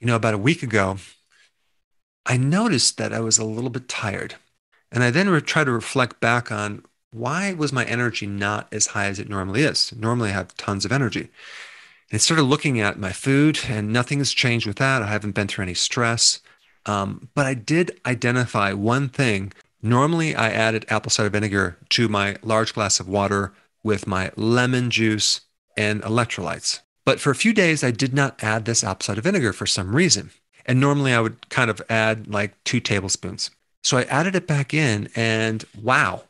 you know, about a week ago, I noticed that I was a little bit tired. And I then re- tried to reflect back on why was my energy not as high as it normally is? Normally, I have tons of energy. And I started looking at my food, and nothing has changed with that. I haven't been through any stress. Um, but I did identify one thing. Normally, I added apple cider vinegar to my large glass of water with my lemon juice and electrolytes. But for a few days, I did not add this apple cider vinegar for some reason. And normally I would kind of add like two tablespoons. So I added it back in, and wow,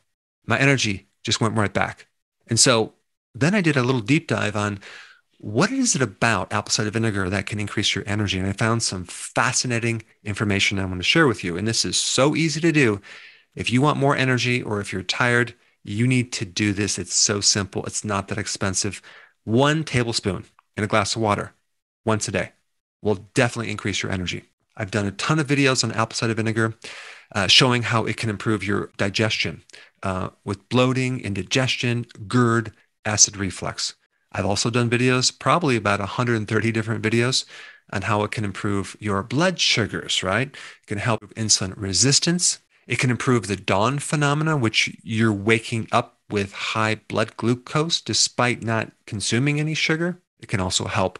my energy just went right back. And so then I did a little deep dive on what is it about apple cider vinegar that can increase your energy? And I found some fascinating information I want to share with you. And this is so easy to do. If you want more energy or if you're tired, you need to do this. It's so simple, it's not that expensive. One tablespoon and a glass of water once a day will definitely increase your energy. I've done a ton of videos on apple cider vinegar uh, showing how it can improve your digestion uh, with bloating, indigestion, GERD, acid reflux. I've also done videos, probably about 130 different videos on how it can improve your blood sugars, right? It can help with insulin resistance. It can improve the dawn phenomena, which you're waking up with high blood glucose despite not consuming any sugar. It can also help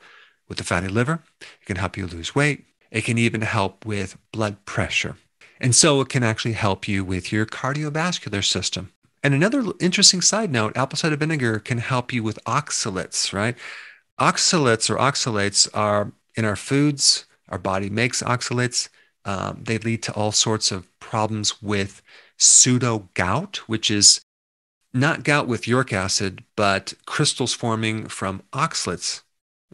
with the fatty liver. It can help you lose weight. It can even help with blood pressure. And so it can actually help you with your cardiovascular system. And another interesting side note apple cider vinegar can help you with oxalates, right? Oxalates or oxalates are in our foods, our body makes oxalates. Um, they lead to all sorts of problems with pseudo gout, which is not gout with uric acid, but crystals forming from oxalates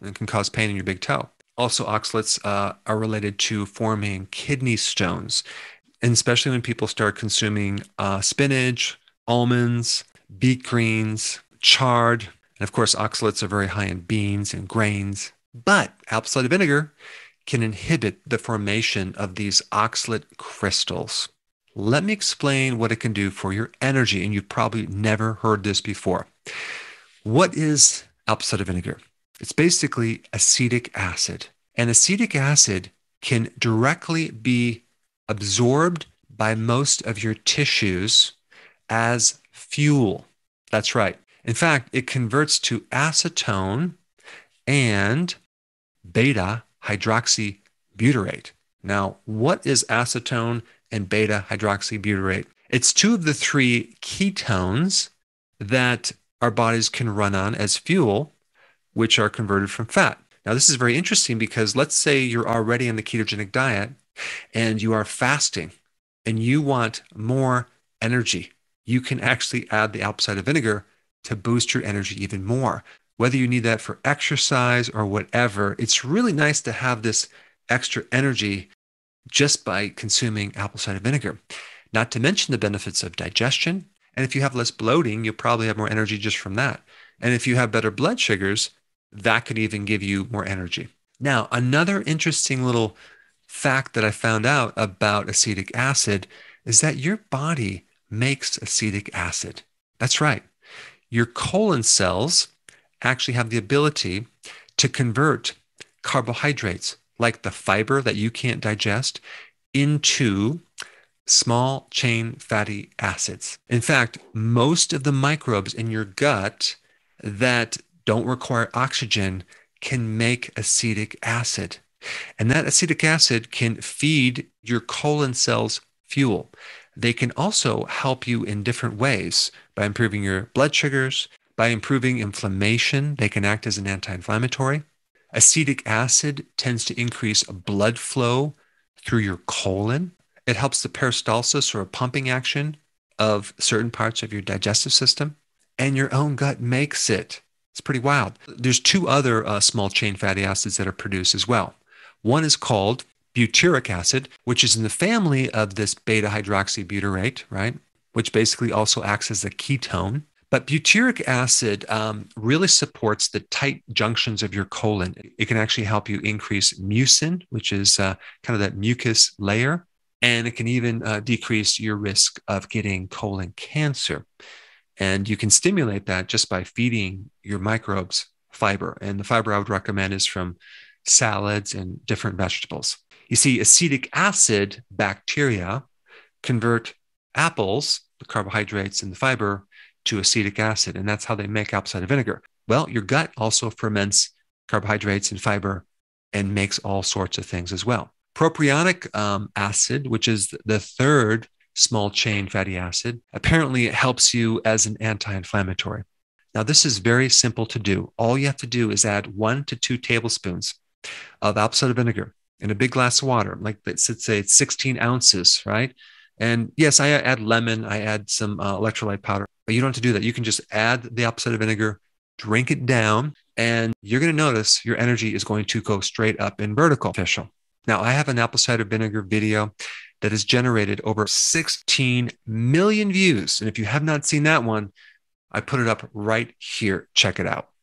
and can cause pain in your big toe. Also, oxalates uh, are related to forming kidney stones, and especially when people start consuming uh, spinach, almonds, beet greens, chard, and of course, oxalates are very high in beans and grains. But apple cider vinegar can inhibit the formation of these oxalate crystals. Let me explain what it can do for your energy. And you've probably never heard this before. What is apple vinegar? It's basically acetic acid. And acetic acid can directly be absorbed by most of your tissues as fuel. That's right. In fact, it converts to acetone and beta hydroxybutyrate. Now, what is acetone and beta hydroxybutyrate. It's two of the three ketones that our bodies can run on as fuel, which are converted from fat. Now, this is very interesting because let's say you're already on the ketogenic diet and you are fasting and you want more energy. You can actually add the apple cider vinegar to boost your energy even more. Whether you need that for exercise or whatever, it's really nice to have this extra energy just by consuming apple cider vinegar, not to mention the benefits of digestion. And if you have less bloating, you'll probably have more energy just from that. And if you have better blood sugars, that could even give you more energy. Now, another interesting little fact that I found out about acetic acid is that your body makes acetic acid. That's right. Your colon cells actually have the ability to convert carbohydrates like the fiber that you can't digest into small chain fatty acids. In fact, most of the microbes in your gut that don't require oxygen can make acetic acid. And that acetic acid can feed your colon cells fuel. They can also help you in different ways by improving your blood sugars, by improving inflammation. They can act as an anti inflammatory Acetic acid tends to increase blood flow through your colon. It helps the peristalsis or pumping action of certain parts of your digestive system, and your own gut makes it. It's pretty wild. There's two other uh, small chain fatty acids that are produced as well. One is called butyric acid, which is in the family of this beta hydroxybutyrate, right? Which basically also acts as a ketone. But butyric acid um, really supports the tight junctions of your colon. It can actually help you increase mucin, which is uh, kind of that mucus layer, and it can even uh, decrease your risk of getting colon cancer. And you can stimulate that just by feeding your microbes fiber. And the fiber I would recommend is from salads and different vegetables. You see, acetic acid bacteria convert apples, the carbohydrates and the fiber, to acetic acid, and that's how they make apple cider vinegar. Well, your gut also ferments carbohydrates and fiber and makes all sorts of things as well. Propionic um, acid, which is the third small chain fatty acid, apparently it helps you as an anti inflammatory. Now, this is very simple to do. All you have to do is add one to two tablespoons of apple cider vinegar in a big glass of water, like let's say 16 ounces, right? And yes, I add lemon, I add some uh, electrolyte powder. But you don't have to do that. You can just add the opposite of vinegar, drink it down, and you're going to notice your energy is going to go straight up in vertical official. Now, I have an apple cider vinegar video that has generated over 16 million views. And if you have not seen that one, I put it up right here. Check it out.